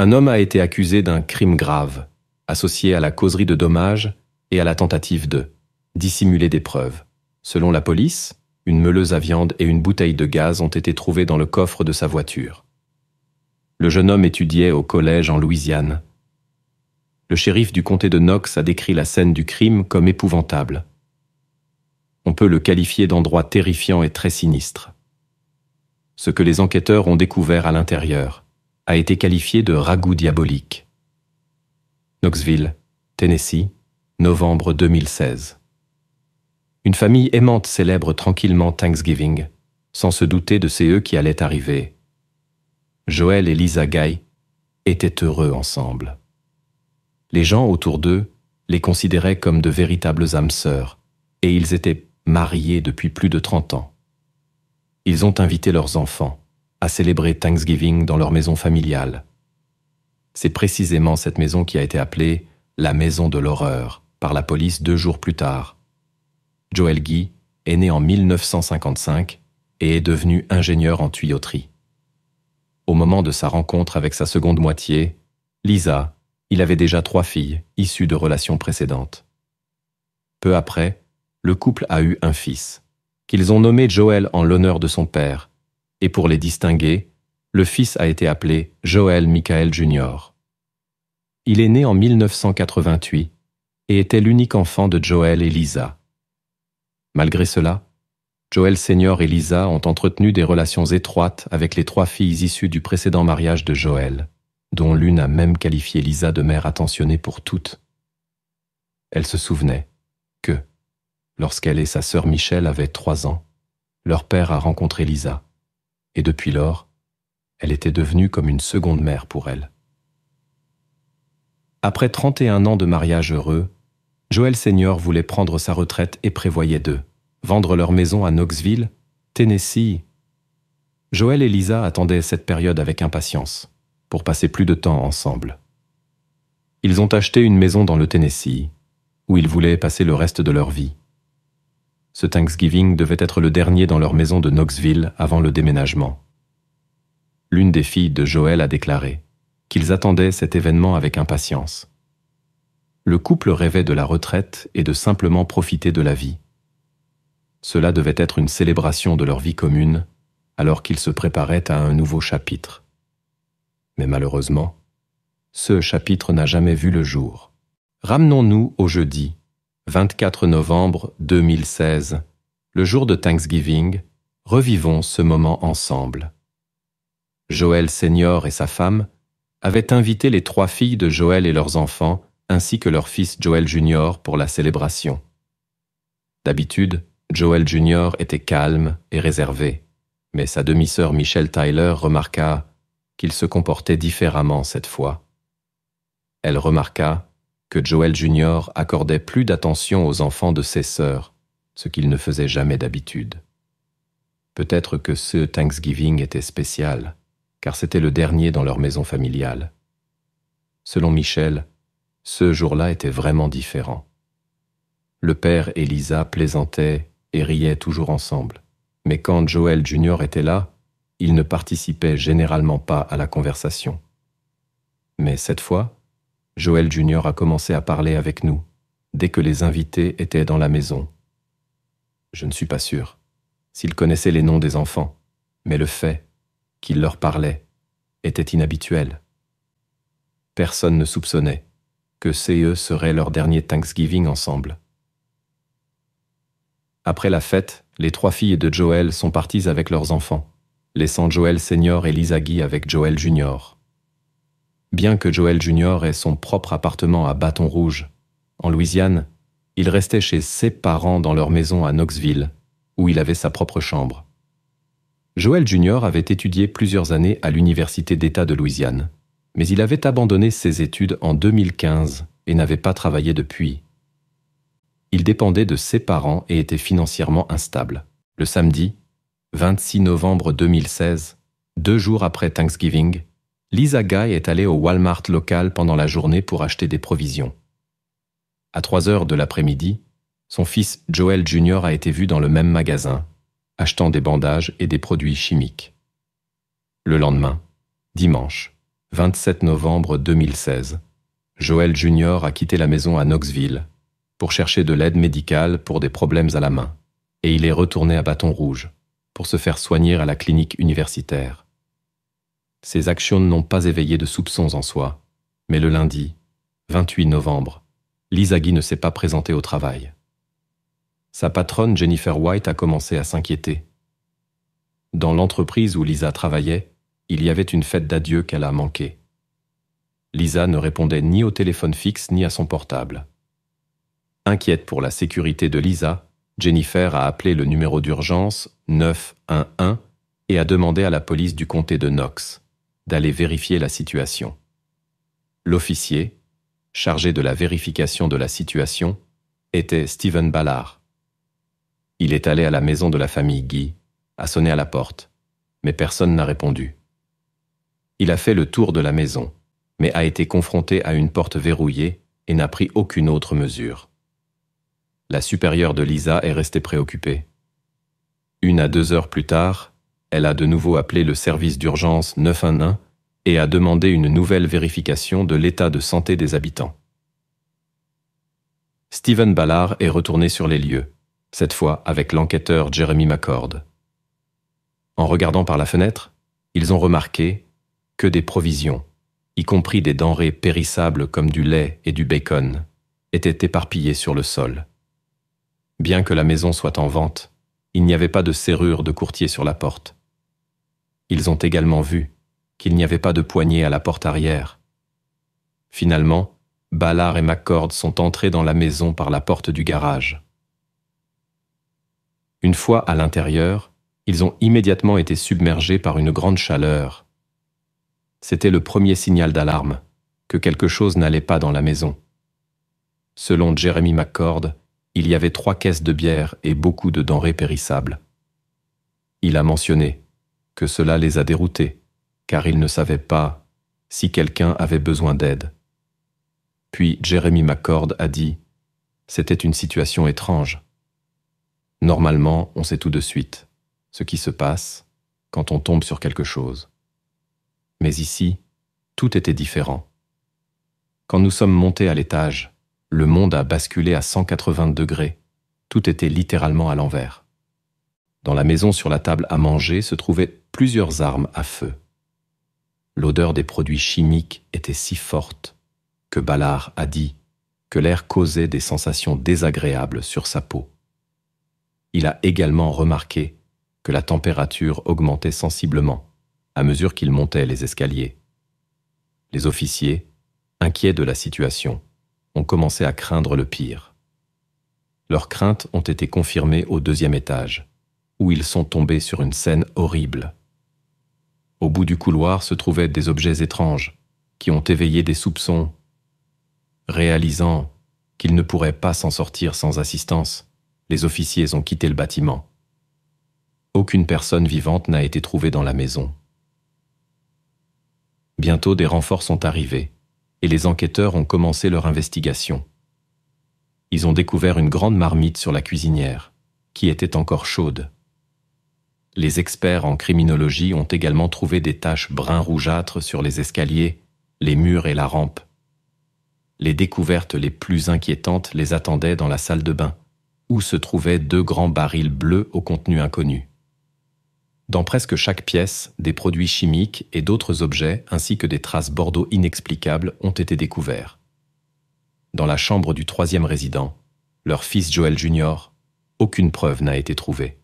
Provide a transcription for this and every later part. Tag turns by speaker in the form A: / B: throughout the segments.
A: Un homme a été accusé d'un crime grave, associé à la causerie de dommages et à la tentative de dissimuler des preuves. Selon la police, une meuleuse à viande et une bouteille de gaz ont été trouvées dans le coffre de sa voiture. Le jeune homme étudiait au collège en Louisiane. Le shérif du comté de Knox a décrit la scène du crime comme épouvantable. On peut le qualifier d'endroit terrifiant et très sinistre. Ce que les enquêteurs ont découvert à l'intérieur, a été qualifié de ragoût diabolique. Knoxville, Tennessee, novembre 2016. Une famille aimante célèbre tranquillement Thanksgiving, sans se douter de ces eux qui allaient arriver. Joël et Lisa Guy étaient heureux ensemble. Les gens autour d'eux les considéraient comme de véritables âmes sœurs, et ils étaient mariés depuis plus de 30 ans. Ils ont invité leurs enfants, à célébrer Thanksgiving dans leur maison familiale. C'est précisément cette maison qui a été appelée la maison de l'horreur par la police deux jours plus tard. Joel Guy est né en 1955 et est devenu ingénieur en tuyauterie. Au moment de sa rencontre avec sa seconde moitié, Lisa, il avait déjà trois filles issues de relations précédentes. Peu après, le couple a eu un fils, qu'ils ont nommé Joel en l'honneur de son père, et pour les distinguer, le fils a été appelé Joël Michael Jr. Il est né en 1988 et était l'unique enfant de Joël et Lisa. Malgré cela, Joël Senior et Lisa ont entretenu des relations étroites avec les trois filles issues du précédent mariage de Joël, dont l'une a même qualifié Lisa de mère attentionnée pour toutes. Elle se souvenait que, lorsqu'elle et sa sœur Michelle avaient trois ans, leur père a rencontré Lisa et depuis lors, elle était devenue comme une seconde mère pour elle. Après 31 ans de mariage heureux, Joël Senior voulait prendre sa retraite et prévoyait d'eux. vendre leur maison à Knoxville, Tennessee. Joël et Lisa attendaient cette période avec impatience, pour passer plus de temps ensemble. Ils ont acheté une maison dans le Tennessee, où ils voulaient passer le reste de leur vie. Ce Thanksgiving devait être le dernier dans leur maison de Knoxville avant le déménagement. L'une des filles de Joël a déclaré qu'ils attendaient cet événement avec impatience. Le couple rêvait de la retraite et de simplement profiter de la vie. Cela devait être une célébration de leur vie commune, alors qu'ils se préparaient à un nouveau chapitre. Mais malheureusement, ce chapitre n'a jamais vu le jour. Ramenons-nous au jeudi, 24 novembre 2016, le jour de Thanksgiving, revivons ce moment ensemble. Joël Senior et sa femme avaient invité les trois filles de Joël et leurs enfants, ainsi que leur fils Joël Junior pour la célébration. D'habitude, Joël Junior était calme et réservé, mais sa demi-sœur Michelle Tyler remarqua qu'il se comportait différemment cette fois. Elle remarqua que Joel Jr. accordait plus d'attention aux enfants de ses sœurs, ce qu'il ne faisait jamais d'habitude. Peut-être que ce Thanksgiving était spécial, car c'était le dernier dans leur maison familiale. Selon Michel, ce jour-là était vraiment différent. Le père et Lisa plaisantaient et riaient toujours ensemble, mais quand Joel Jr. était là, il ne participait généralement pas à la conversation. Mais cette fois, Joël Junior a commencé à parler avec nous, dès que les invités étaient dans la maison. Je ne suis pas sûr s'il connaissait les noms des enfants, mais le fait qu'il leur parlait était inhabituel. Personne ne soupçonnait que CE serait leur dernier Thanksgiving ensemble. Après la fête, les trois filles de Joël sont parties avec leurs enfants, laissant Joël Senior et Lisa Guy avec Joël Jr. Bien que Joel Jr. ait son propre appartement à Bâton Rouge, en Louisiane, il restait chez ses parents dans leur maison à Knoxville, où il avait sa propre chambre. Joel Jr. avait étudié plusieurs années à l'Université d'État de Louisiane, mais il avait abandonné ses études en 2015 et n'avait pas travaillé depuis. Il dépendait de ses parents et était financièrement instable. Le samedi, 26 novembre 2016, deux jours après Thanksgiving, Lisa Guy est allée au Walmart local pendant la journée pour acheter des provisions. À 3 heures de l'après-midi, son fils Joel Jr. a été vu dans le même magasin, achetant des bandages et des produits chimiques. Le lendemain, dimanche, 27 novembre 2016, Joel Jr. a quitté la maison à Knoxville pour chercher de l'aide médicale pour des problèmes à la main, et il est retourné à Bâton Rouge pour se faire soigner à la clinique universitaire. Ces actions n'ont pas éveillé de soupçons en soi, mais le lundi, 28 novembre, Lisa Guy ne s'est pas présentée au travail. Sa patronne Jennifer White a commencé à s'inquiéter. Dans l'entreprise où Lisa travaillait, il y avait une fête d'adieu qu'elle a manquée. Lisa ne répondait ni au téléphone fixe ni à son portable. Inquiète pour la sécurité de Lisa, Jennifer a appelé le numéro d'urgence 911 et a demandé à la police du comté de Knox d'aller vérifier la situation. L'officier, chargé de la vérification de la situation, était Stephen Ballard. Il est allé à la maison de la famille Guy, a sonné à la porte, mais personne n'a répondu. Il a fait le tour de la maison, mais a été confronté à une porte verrouillée et n'a pris aucune autre mesure. La supérieure de Lisa est restée préoccupée. Une à deux heures plus tard, elle a de nouveau appelé le service d'urgence 911 et a demandé une nouvelle vérification de l'état de santé des habitants. Stephen Ballard est retourné sur les lieux, cette fois avec l'enquêteur Jeremy McCord. En regardant par la fenêtre, ils ont remarqué que des provisions, y compris des denrées périssables comme du lait et du bacon, étaient éparpillées sur le sol. Bien que la maison soit en vente, il n'y avait pas de serrure de courtier sur la porte ils ont également vu qu'il n'y avait pas de poignée à la porte arrière. Finalement, Ballard et McCord sont entrés dans la maison par la porte du garage. Une fois à l'intérieur, ils ont immédiatement été submergés par une grande chaleur. C'était le premier signal d'alarme, que quelque chose n'allait pas dans la maison. Selon Jeremy McCord, il y avait trois caisses de bière et beaucoup de denrées périssables. Il a mentionné que cela les a déroutés, car ils ne savaient pas si quelqu'un avait besoin d'aide. Puis Jeremy McCord a dit C'était une situation étrange. Normalement, on sait tout de suite ce qui se passe quand on tombe sur quelque chose. Mais ici, tout était différent. Quand nous sommes montés à l'étage, le monde a basculé à 180 degrés. Tout était littéralement à l'envers. Dans la maison sur la table à manger se trouvaient plusieurs armes à feu. L'odeur des produits chimiques était si forte que Ballard a dit que l'air causait des sensations désagréables sur sa peau. Il a également remarqué que la température augmentait sensiblement à mesure qu'il montait les escaliers. Les officiers, inquiets de la situation, ont commencé à craindre le pire. Leurs craintes ont été confirmées au deuxième étage, où ils sont tombés sur une scène horrible. Au bout du couloir se trouvaient des objets étranges, qui ont éveillé des soupçons, réalisant qu'ils ne pourraient pas s'en sortir sans assistance. Les officiers ont quitté le bâtiment. Aucune personne vivante n'a été trouvée dans la maison. Bientôt des renforts sont arrivés, et les enquêteurs ont commencé leur investigation. Ils ont découvert une grande marmite sur la cuisinière, qui était encore chaude. Les experts en criminologie ont également trouvé des taches brun rougeâtres sur les escaliers, les murs et la rampe. Les découvertes les plus inquiétantes les attendaient dans la salle de bain, où se trouvaient deux grands barils bleus au contenu inconnu. Dans presque chaque pièce, des produits chimiques et d'autres objets ainsi que des traces bordeaux inexplicables ont été découverts. Dans la chambre du troisième résident, leur fils Joel Jr., aucune preuve n'a été trouvée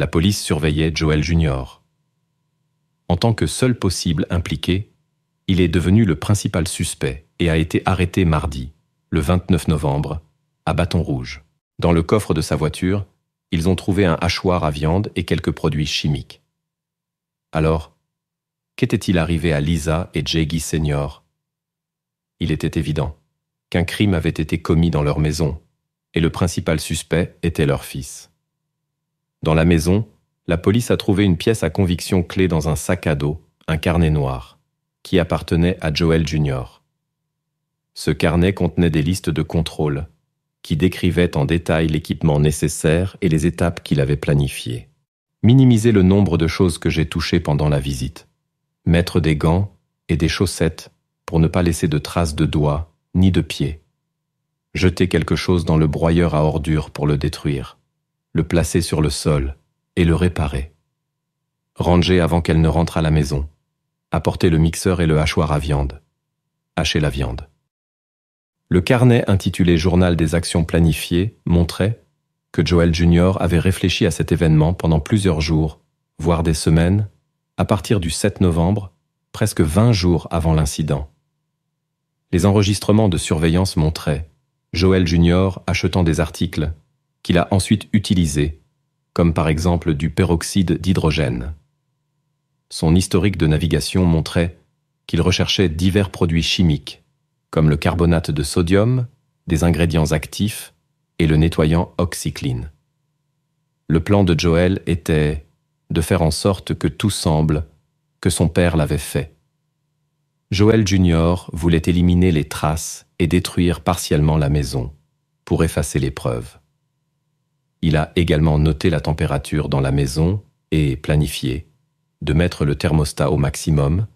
A: la police surveillait Joel Jr. En tant que seul possible impliqué, il est devenu le principal suspect et a été arrêté mardi, le 29 novembre, à Bâton Rouge. Dans le coffre de sa voiture, ils ont trouvé un hachoir à viande et quelques produits chimiques. Alors, qu'était-il arrivé à Lisa et Jaggy Sr. Il était évident qu'un crime avait été commis dans leur maison, et le principal suspect était leur fils. Dans la maison, la police a trouvé une pièce à conviction clé dans un sac à dos, un carnet noir, qui appartenait à Joel Jr. Ce carnet contenait des listes de contrôle, qui décrivaient en détail l'équipement nécessaire et les étapes qu'il avait planifiées. Minimiser le nombre de choses que j'ai touchées pendant la visite. Mettre des gants et des chaussettes pour ne pas laisser de traces de doigts ni de pieds. Jeter quelque chose dans le broyeur à ordures pour le détruire le placer sur le sol et le réparer. Ranger avant qu'elle ne rentre à la maison. Apporter le mixeur et le hachoir à viande. Hacher la viande. Le carnet intitulé Journal des actions planifiées montrait que Joel Jr. avait réfléchi à cet événement pendant plusieurs jours, voire des semaines, à partir du 7 novembre, presque 20 jours avant l'incident. Les enregistrements de surveillance montraient Joel Jr. achetant des articles qu'il a ensuite utilisé, comme par exemple du peroxyde d'hydrogène. Son historique de navigation montrait qu'il recherchait divers produits chimiques, comme le carbonate de sodium, des ingrédients actifs et le nettoyant oxycline. Le plan de Joël était de faire en sorte que tout semble que son père l'avait fait. Joël Junior voulait éliminer les traces et détruire partiellement la maison pour effacer les preuves. Il a également noté la température dans la maison et planifié de mettre le thermostat au maximum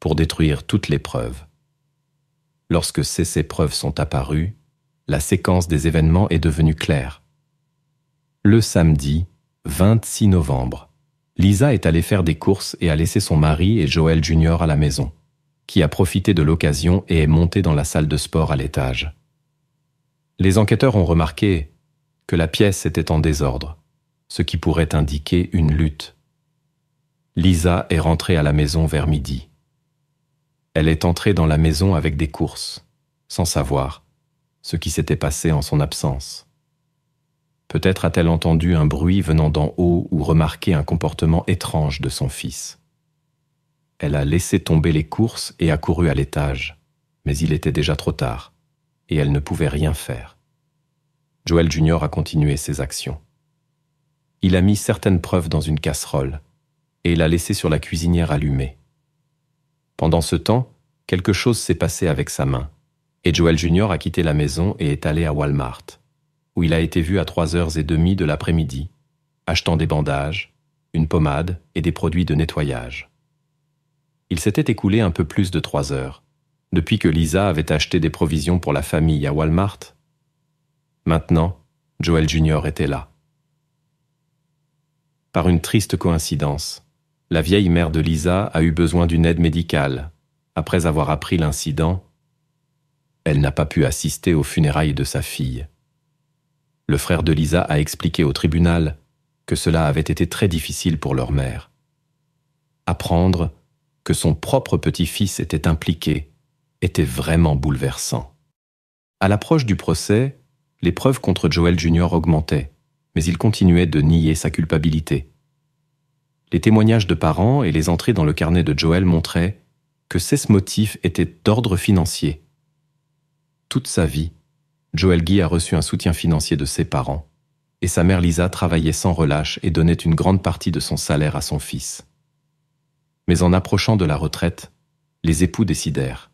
A: pour détruire toutes les preuves. Lorsque ces, preuves sont apparues, la séquence des événements est devenue claire. Le samedi 26 novembre, Lisa est allée faire des courses et a laissé son mari et Joël Junior à la maison, qui a profité de l'occasion et est monté dans la salle de sport à l'étage. Les enquêteurs ont remarqué que la pièce était en désordre, ce qui pourrait indiquer une lutte. Lisa est rentrée à la maison vers midi. Elle est entrée dans la maison avec des courses, sans savoir ce qui s'était passé en son absence. Peut-être a-t-elle entendu un bruit venant d'en haut ou remarqué un comportement étrange de son fils. Elle a laissé tomber les courses et a couru à l'étage, mais il était déjà trop tard, et elle ne pouvait rien faire. Joel Junior a continué ses actions. Il a mis certaines preuves dans une casserole et l'a laissée sur la cuisinière allumée. Pendant ce temps, quelque chose s'est passé avec sa main et Joel Junior a quitté la maison et est allé à Walmart, où il a été vu à 3h30 de l'après-midi, achetant des bandages, une pommade et des produits de nettoyage. Il s'était écoulé un peu plus de trois heures, depuis que Lisa avait acheté des provisions pour la famille à Walmart Maintenant, Joel Jr. était là. Par une triste coïncidence, la vieille mère de Lisa a eu besoin d'une aide médicale. Après avoir appris l'incident, elle n'a pas pu assister aux funérailles de sa fille. Le frère de Lisa a expliqué au tribunal que cela avait été très difficile pour leur mère. Apprendre que son propre petit-fils était impliqué était vraiment bouleversant. À l'approche du procès, les preuves contre Joel Jr. augmentaient, mais il continuait de nier sa culpabilité. Les témoignages de parents et les entrées dans le carnet de Joel montraient que ces motifs étaient d'ordre financier. Toute sa vie, Joel Guy a reçu un soutien financier de ses parents, et sa mère Lisa travaillait sans relâche et donnait une grande partie de son salaire à son fils. Mais en approchant de la retraite, les époux décidèrent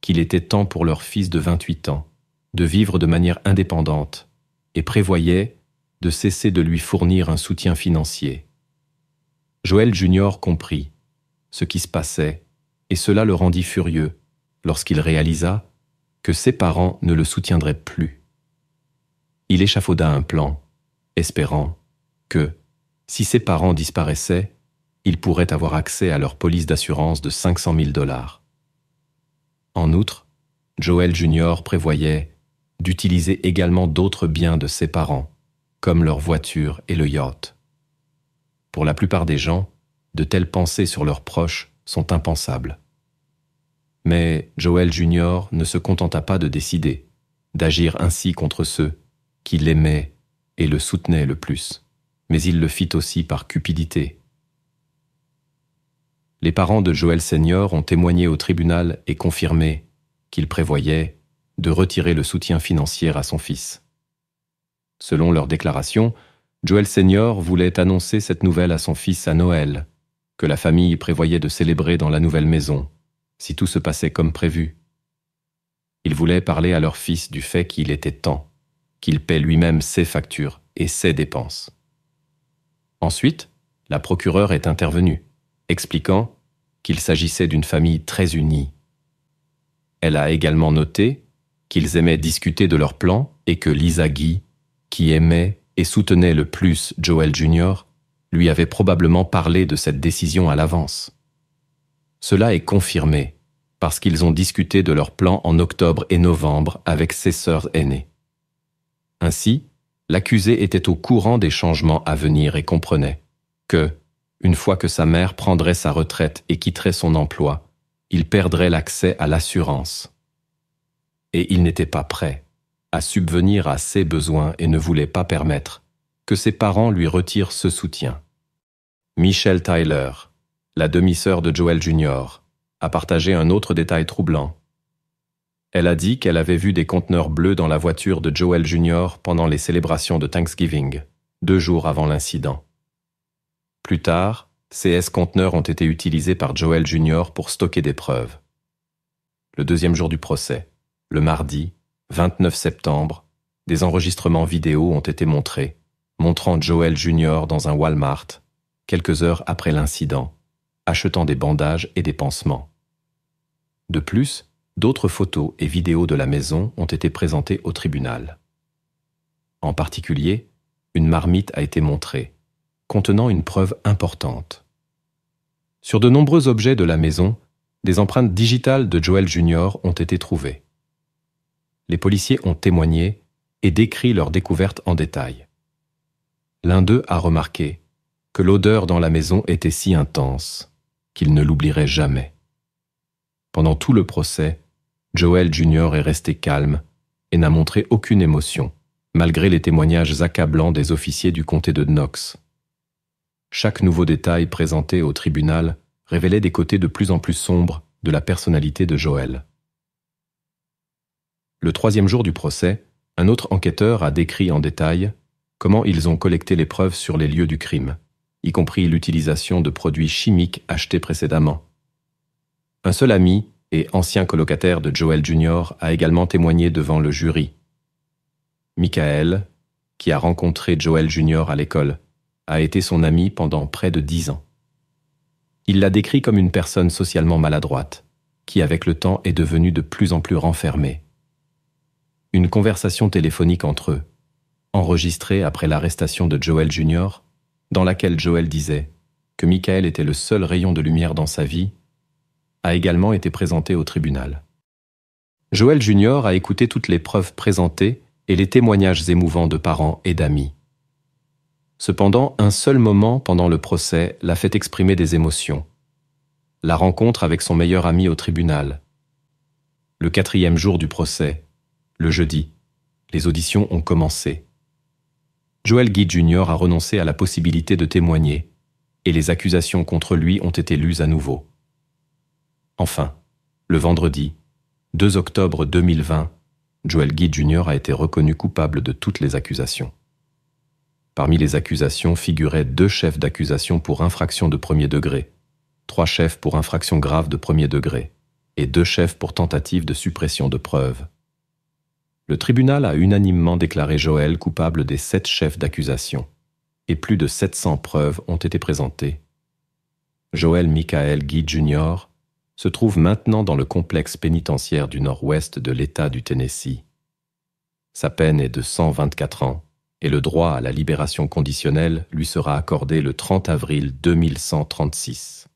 A: qu'il était temps pour leur fils de 28 ans de vivre de manière indépendante et prévoyait de cesser de lui fournir un soutien financier. Joel Junior comprit ce qui se passait et cela le rendit furieux lorsqu'il réalisa que ses parents ne le soutiendraient plus. Il échafauda un plan, espérant que, si ses parents disparaissaient, il pourrait avoir accès à leur police d'assurance de 500 000 dollars. En outre, Joel Jr. prévoyait d'utiliser également d'autres biens de ses parents, comme leur voiture et le yacht. Pour la plupart des gens, de telles pensées sur leurs proches sont impensables. Mais Joël Junior ne se contenta pas de décider, d'agir ainsi contre ceux qui l'aimaient et le soutenaient le plus, mais il le fit aussi par cupidité. Les parents de Joël Senior ont témoigné au tribunal et confirmé qu'il prévoyait de retirer le soutien financier à son fils. Selon leur déclaration, Joel Senior voulait annoncer cette nouvelle à son fils à Noël, que la famille prévoyait de célébrer dans la nouvelle maison, si tout se passait comme prévu. Il voulait parler à leur fils du fait qu'il était temps, qu'il paie lui-même ses factures et ses dépenses. Ensuite, la procureure est intervenue, expliquant qu'il s'agissait d'une famille très unie. Elle a également noté qu'ils aimaient discuter de leurs plans et que Lisa Guy, qui aimait et soutenait le plus Joel Jr., lui avait probablement parlé de cette décision à l'avance. Cela est confirmé, parce qu'ils ont discuté de leur plan en octobre et novembre avec ses sœurs aînées. Ainsi, l'accusé était au courant des changements à venir et comprenait que, une fois que sa mère prendrait sa retraite et quitterait son emploi, il perdrait l'accès à l'assurance et il n'était pas prêt à subvenir à ses besoins et ne voulait pas permettre que ses parents lui retirent ce soutien. Michelle Tyler, la demi-sœur de Joel Jr., a partagé un autre détail troublant. Elle a dit qu'elle avait vu des conteneurs bleus dans la voiture de Joel Jr. pendant les célébrations de Thanksgiving, deux jours avant l'incident. Plus tard, ces S-conteneurs ont été utilisés par Joel Jr. pour stocker des preuves. Le deuxième jour du procès, le mardi 29 septembre, des enregistrements vidéo ont été montrés, montrant Joel Jr. dans un Walmart, quelques heures après l'incident, achetant des bandages et des pansements. De plus, d'autres photos et vidéos de la maison ont été présentées au tribunal. En particulier, une marmite a été montrée, contenant une preuve importante. Sur de nombreux objets de la maison, des empreintes digitales de Joel Jr. ont été trouvées les policiers ont témoigné et décrit leur découverte en détail. L'un d'eux a remarqué que l'odeur dans la maison était si intense qu'il ne l'oublierait jamais. Pendant tout le procès, Joel Jr. est resté calme et n'a montré aucune émotion, malgré les témoignages accablants des officiers du comté de Knox. Chaque nouveau détail présenté au tribunal révélait des côtés de plus en plus sombres de la personnalité de Joël. Le troisième jour du procès, un autre enquêteur a décrit en détail comment ils ont collecté les preuves sur les lieux du crime, y compris l'utilisation de produits chimiques achetés précédemment. Un seul ami et ancien colocataire de Joel Jr. a également témoigné devant le jury. Michael, qui a rencontré Joel Jr. à l'école, a été son ami pendant près de dix ans. Il l'a décrit comme une personne socialement maladroite, qui avec le temps est devenue de plus en plus renfermée. Une conversation téléphonique entre eux, enregistrée après l'arrestation de Joel Jr., dans laquelle Joel disait que Michael était le seul rayon de lumière dans sa vie, a également été présentée au tribunal. Joel Jr. a écouté toutes les preuves présentées et les témoignages émouvants de parents et d'amis. Cependant, un seul moment pendant le procès l'a fait exprimer des émotions. La rencontre avec son meilleur ami au tribunal. Le quatrième jour du procès, le jeudi, les auditions ont commencé. Joel Guy Jr. a renoncé à la possibilité de témoigner, et les accusations contre lui ont été lues à nouveau. Enfin, le vendredi, 2 octobre 2020, Joel Guy Jr. a été reconnu coupable de toutes les accusations. Parmi les accusations figuraient deux chefs d'accusation pour infraction de premier degré, trois chefs pour infraction grave de premier degré, et deux chefs pour tentative de suppression de preuves. Le tribunal a unanimement déclaré Joël coupable des sept chefs d'accusation, et plus de 700 preuves ont été présentées. Joël Michael Guy Jr. se trouve maintenant dans le complexe pénitentiaire du nord-ouest de l'État du Tennessee. Sa peine est de 124 ans, et le droit à la libération conditionnelle lui sera accordé le 30 avril 2136.